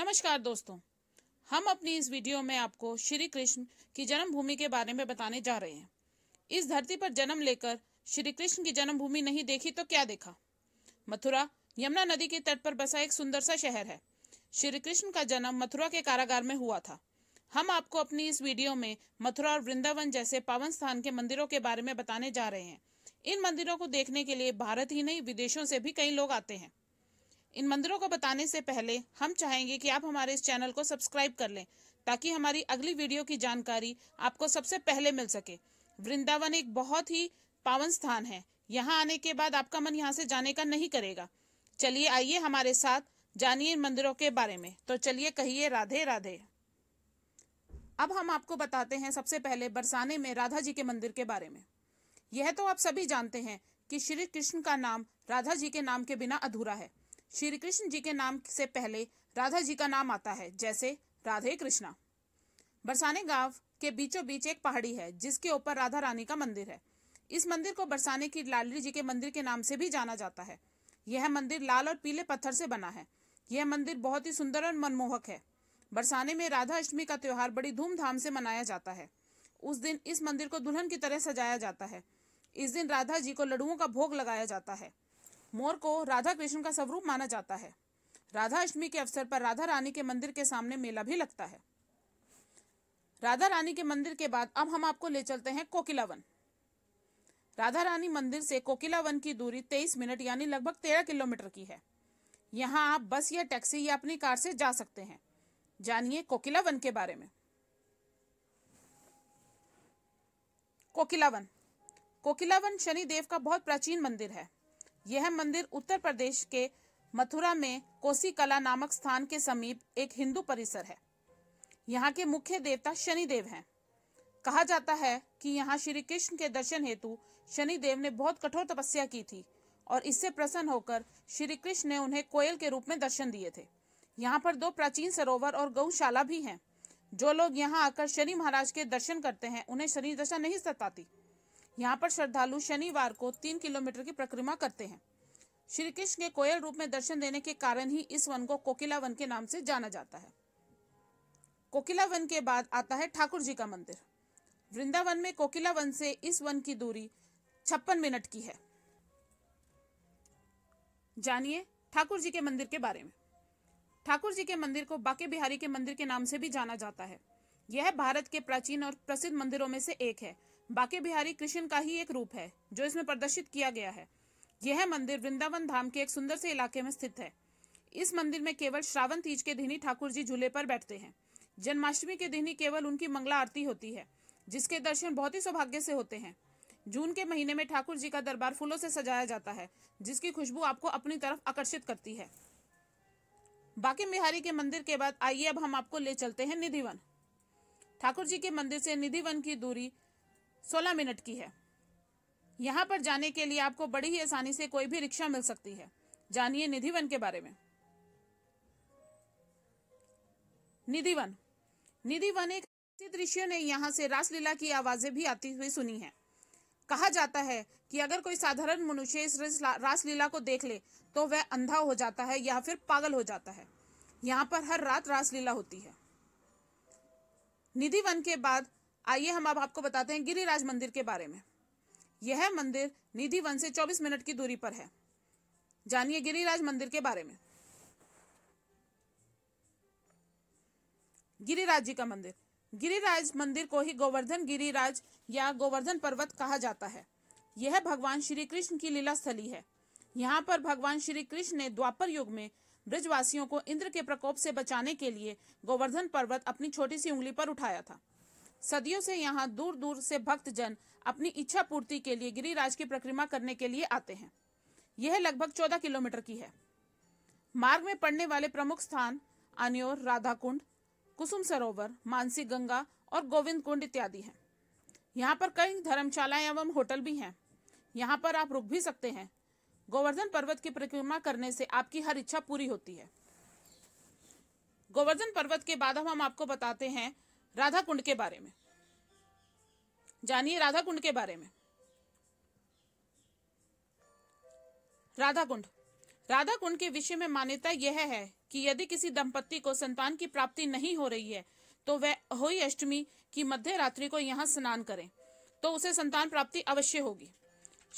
नमस्कार दोस्तों हम अपनी इस वीडियो में आपको श्री कृष्ण की जन्मभूमि के बारे में बताने जा रहे हैं इस धरती पर जन्म लेकर श्री कृष्ण की जन्मभूमि नहीं देखी तो क्या देखा मथुरा यमुना नदी के तट पर बसा एक सुंदर सा शहर है श्री कृष्ण का जन्म मथुरा के कारागार में हुआ था हम आपको अपनी इस वीडियो में मथुरा और वृंदावन जैसे पावन स्थान के मंदिरों के बारे में बताने जा रहे हैं इन मंदिरों को देखने के लिए भारत ही नहीं विदेशों से भी कई लोग आते हैं इन मंदिरों को बताने से पहले हम चाहेंगे कि आप हमारे इस चैनल को सब्सक्राइब कर लें ताकि हमारी अगली वीडियो की जानकारी आपको सबसे पहले मिल सके वृंदावन एक बहुत ही पावन स्थान है यहाँ आने के बाद आपका मन यहाँ से जाने का नहीं करेगा चलिए आइए हमारे साथ जानिए इन मंदिरों के बारे में तो चलिए कहिए राधे राधे अब हम आपको बताते हैं सबसे पहले बरसाने में राधा जी के मंदिर के बारे में यह तो आप सभी जानते हैं कि श्री कृष्ण का नाम राधा जी के नाम के बिना अधूरा है श्री कृष्ण जी के नाम से पहले राधा जी का नाम आता है जैसे राधे कृष्णा बरसाने गांव के बीचों बीच एक पहाड़ी है जिसके ऊपर राधा रानी का मंदिर है इस मंदिर को बरसाने की लालरी जी के मंदिर के नाम से भी जाना जाता है यह मंदिर लाल और पीले पत्थर से बना है यह मंदिर बहुत ही सुंदर और मनमोहक है बरसाने में राधा अष्टमी का त्यौहार बड़ी धूमधाम से मनाया जाता है उस दिन इस मंदिर को दुल्हन की तरह सजाया जाता है इस दिन राधा जी को लड्डुओं का भोग लगाया जाता है मोर को राधा कृष्ण का स्वरूप माना जाता है राधा अष्टमी के अवसर पर राधा रानी के मंदिर के सामने मेला भी लगता है राधा रानी के मंदिर के बाद अब हम आपको ले चलते हैं कोकिलावन राधा रानी मंदिर से कोकिलावन की दूरी 23 मिनट यानी लगभग 13 किलोमीटर की है यहाँ आप बस या टैक्सी या अपनी कार से जा सकते हैं जानिए कोकिलावन के बारे में कोकिलावन कोकिलावन शनि देव का बहुत प्राचीन मंदिर है यह मंदिर उत्तर प्रदेश के मथुरा में कोसी कला नामक स्थान के समीप एक हिंदू परिसर है यहाँ के मुख्य देवता शनिदेव हैं कहा जाता है कि यहाँ श्री कृष्ण के दर्शन हेतु शनिदेव ने बहुत कठोर तपस्या की थी और इससे प्रसन्न होकर श्री कृष्ण ने उन्हें कोयल के रूप में दर्शन दिए थे यहाँ पर दो प्राचीन सरोवर और गौशाला भी हैं जो लोग यहाँ आकर शनि महाराज के दर्शन करते हैं उन्हें शनि दशा नहीं सताती यहाँ पर श्रद्धालु शनिवार को तीन किलोमीटर की प्रक्रमा करते हैं श्री कृष्ण के कोयल रूप में दर्शन देने के कारण ही इस वन को कोकिला वन के नाम से जाना जाता है कोकिला वन के बाद आता है ठाकुर जी का मंदिर वृंदावन में कोकिला वन से इस वन की दूरी छप्पन मिनट की है जानिए ठाकुर जी के मंदिर के बारे में ठाकुर जी के मंदिर को बाके बिहारी के मंदिर के नाम से भी जाना जाता है यह भारत के प्राचीन और प्रसिद्ध मंदिरों में से एक है बाके बिहारी कृष्ण का ही एक रूप है जो इसमें प्रदर्शित किया गया है यह मंदिर वृंदावन धाम के एक सुंदर से इलाके में स्थित है इस मंदिर में केवल श्रावण तीज के दिन ही ठाकुर जी झूले पर बैठते हैं जन्माष्टमी के दिन ही केवल उनकी मंगला आरती होती है जिसके दर्शन बहुत ही सौभाग्य से होते हैं जून के महीने में ठाकुर जी का दरबार फूलों से सजाया जाता है जिसकी खुशबू आपको अपनी तरफ आकर्षित करती है बाकी बिहारी के मंदिर के बाद आइए अब हम आपको ले चलते हैं निधिवन ठाकुर जी के मंदिर से निधिवन की दूरी सोलह मिनट की है यहाँ पर जाने के लिए आपको बड़ी ही आसानी से कोई भी रिक्शा मिल सकती है जानिए निधिवन के बारे में निधिवन निधिवन एक दृश्य ने यहाँ से रासलीला की आवाजें भी आती हुई सुनी है कहा जाता है कि अगर कोई साधारण मनुष्य इस रासलीला को देख ले तो वह अंधा हो जाता है या फिर पागल हो जाता है यहाँ पर हर रात रासलीला होती है निधिवन के बाद आइए हम अब आपको बताते हैं गिरिराज मंदिर के बारे में यह मंदिर निधि वन से 24 मिनट की दूरी पर है जानिए गिरिराज मंदिर के बारे में गिरिराज जी का मंदिर गिरिराज मंदिर को ही गोवर्धन गिरिराज या गोवर्धन पर्वत कहा जाता है यह भगवान श्री कृष्ण की लीला स्थली है यहाँ पर भगवान श्री कृष्ण ने द्वापर युग में ब्रजवासियों को इंद्र के प्रकोप से बचाने के लिए गोवर्धन पर्वत अपनी छोटी सी उंगली पर उठाया था सदियों से यहाँ दूर दूर से भक्त जन अपनी इच्छा पूर्ति के लिए गिरिराज की परिक्रमा करने के लिए आते हैं यह लगभग चौदह किलोमीटर की है मार्ग में पड़ने वाले प्रमुख स्थान अनियोर राधा कुंड कुसुम सरोवर मानसी गंगा और गोविंद कुंड इत्यादि हैं यहाँ पर कई धर्मशालाएं एवं होटल भी हैं यहाँ पर आप रुक भी सकते हैं गोवर्धन पर्वत की परिक्रमा करने से आपकी हर इच्छा पूरी होती है गोवर्धन पर्वत के बाद हम आपको बताते हैं राधा कुंड के बारे में जानिए राधा कुंड के बारे में राधा कुंड राधा कुंड के विषय में मान्यता यह है कि यदि किसी दंपत्ति को संतान की प्राप्ति नहीं हो रही है तो वह अहोई अष्टमी की मध्य रात्रि को यहाँ स्नान करें तो उसे संतान प्राप्ति अवश्य होगी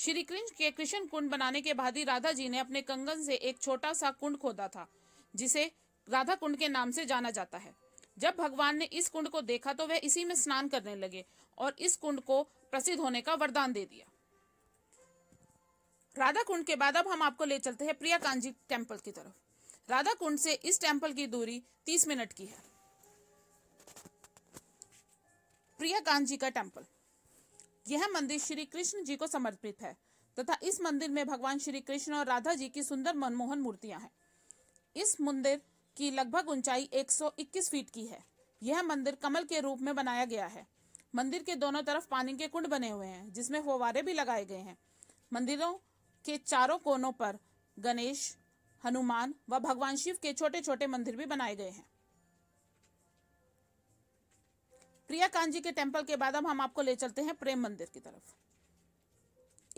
श्री कृष्ण के कृष्ण कुंड बनाने के बाद ही राधा जी ने अपने कंगन से एक छोटा सा कुंड खोदा था जिसे राधा कुंड के नाम से जाना जाता है जब भगवान ने इस कुंड को देखा तो वह इसी में स्नान करने लगे और इस कुंड को प्रसिद्ध होने का वरदान दे दिया राधा कुंड के बाद अब हम आपको ले चलते हैं प्रिया कांजी टेम्पल की तरफ राधा कुंड से इस टेम्पल की दूरी तीस मिनट की है प्रिया कांजी का टेम्पल यह मंदिर श्री कृष्ण जी को समर्पित है तथा इस मंदिर में भगवान श्री कृष्ण और राधा जी की सुंदर मनमोहन मूर्तियां हैं इस मंदिर की लगभग ऊंचाई 121 फीट की है यह मंदिर कमल के रूप में बनाया गया है मंदिर के दोनों तरफ पानी के कुंड बने हुए हैं जिसमें फुवारे भी लगाए गए हैं मंदिरों के चारों कोनों पर गणेश हनुमान व भगवान शिव के छोटे छोटे मंदिर भी बनाए गए हैं प्रिया कांजी के टेम्पल के बाद अब हम आपको ले चलते हैं प्रेम मंदिर की तरफ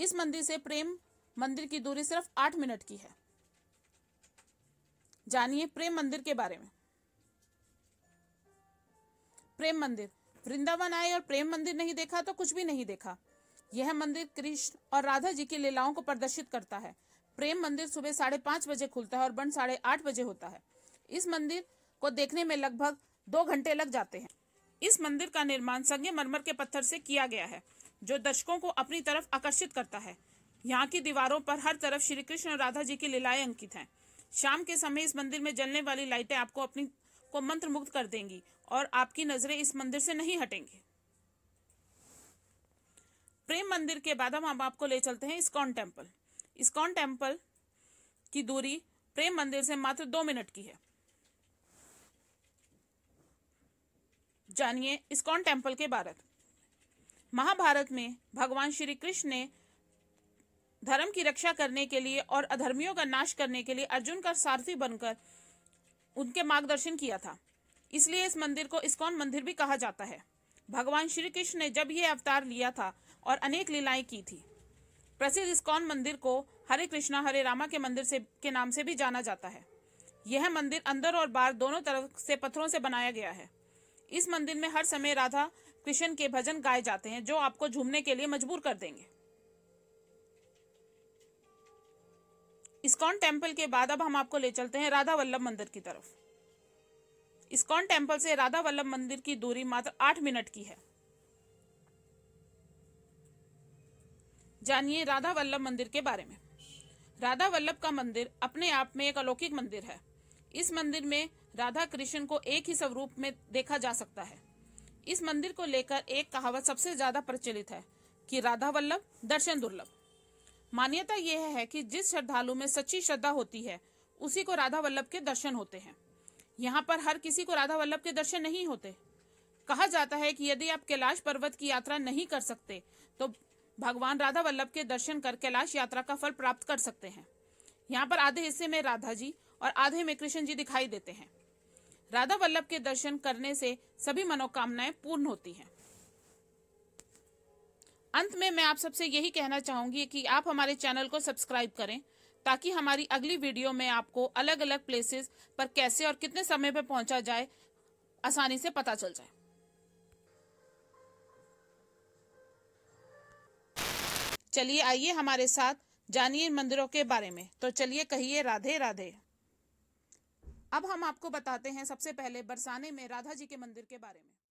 इस मंदिर से प्रेम मंदिर की दूरी सिर्फ आठ मिनट की है जानिए प्रेम मंदिर के बारे में प्रेम मंदिर वृंदावन आए और प्रेम मंदिर नहीं देखा तो कुछ भी नहीं देखा यह मंदिर कृष्ण और राधा जी की लीलाओं को प्रदर्शित करता है प्रेम मंदिर सुबह साढ़े पांच बजे खुलता है और बंद साढ़े आठ बजे होता है इस मंदिर को देखने में लगभग दो घंटे लग जाते हैं इस मंदिर का निर्माण संगे मरमर के पत्थर से किया गया है जो दर्शकों को अपनी तरफ आकर्षित करता है यहाँ की दीवारों पर हर तरफ श्री कृष्ण और राधा जी की लीलाएं अंकित हैं शाम के समय इस मंदिर में जलने वाली लाइटें आपको अपनी को मंत्र मुक्त कर देंगी और आपकी नजरें इस मंदिर से नहीं हटेंगी प्रेम मंदिर के बाद हम आपको ले चलते हैं इस्कॉन टेम्पल इस्कॉन टेम्पल की दूरी प्रेम मंदिर से मात्र दो मिनट की है जानिए इस्कॉन टेम्पल के बारे महाभारत में भगवान श्री कृष्ण ने धर्म की रक्षा करने के लिए और अधर्मियों का नाश करने के लिए अर्जुन का सारथी बनकर उनके मार्गदर्शन किया था इसलिए इस मंदिर को इस्कॉन मंदिर भी कहा जाता है भगवान श्री कृष्ण ने जब यह अवतार लिया था और अनेक लीलाएं की थी प्रसिद्ध इस्कॉन मंदिर को हरे कृष्णा हरे रामा के मंदिर से के नाम से भी जाना जाता है यह मंदिर अंदर और बाहर दोनों तरफ से पत्थरों से बनाया गया है इस मंदिर में हर समय राधा कृष्ण के भजन गाए जाते हैं जो आपको झूमने के लिए मजबूर कर देंगे इस्कॉन टेम्पल के बाद अब हम आपको ले चलते हैं राधा वल्लभ मंदिर की तरफ इस्कॉन टेम्पल से राधा वल्लभ मंदिर की दूरी मात्र आठ मिनट की है जानिए राधा वल्लभ मंदिर के बारे में राधा वल्लभ का मंदिर अपने आप में एक अलौकिक मंदिर है इस मंदिर में राधा कृष्ण को एक ही स्वरूप में देखा जा सकता है इस मंदिर को लेकर एक कहावत सबसे ज्यादा प्रचलित है कि राधा वल्लभ दर्शन दुर्लभ मान्यता यह है कि जिस श्रद्धालु में सच्ची श्रद्धा होती है उसी को राधा वल्लभ के दर्शन होते हैं यहाँ पर हर किसी को राधा वल्लभ के दर्शन नहीं होते कहा जाता है कि यदि आप कैलाश पर्वत की यात्रा नहीं कर सकते तो भगवान राधा वल्लभ के दर्शन कर कैलाश यात्रा का फल प्राप्त कर सकते हैं यहाँ पर आधे हिस्से में राधा जी और आधे में कृष्ण जी दिखाई देते हैं राधा वल्लभ के दर्शन करने से सभी मनोकामनाएं पूर्ण होती हैं अंत में मैं आप सबसे यही कहना चाहूंगी कि आप हमारे चैनल को सब्सक्राइब करें ताकि हमारी अगली वीडियो में आपको अलग अलग प्लेसेस पर कैसे और कितने समय पर पहुंचा जाए आसानी से पता चल जाए चलिए आइए हमारे साथ जानिए मंदिरों के बारे में तो चलिए कहिए राधे राधे अब हम आपको बताते हैं सबसे पहले बरसाने में राधा जी के मंदिर के बारे में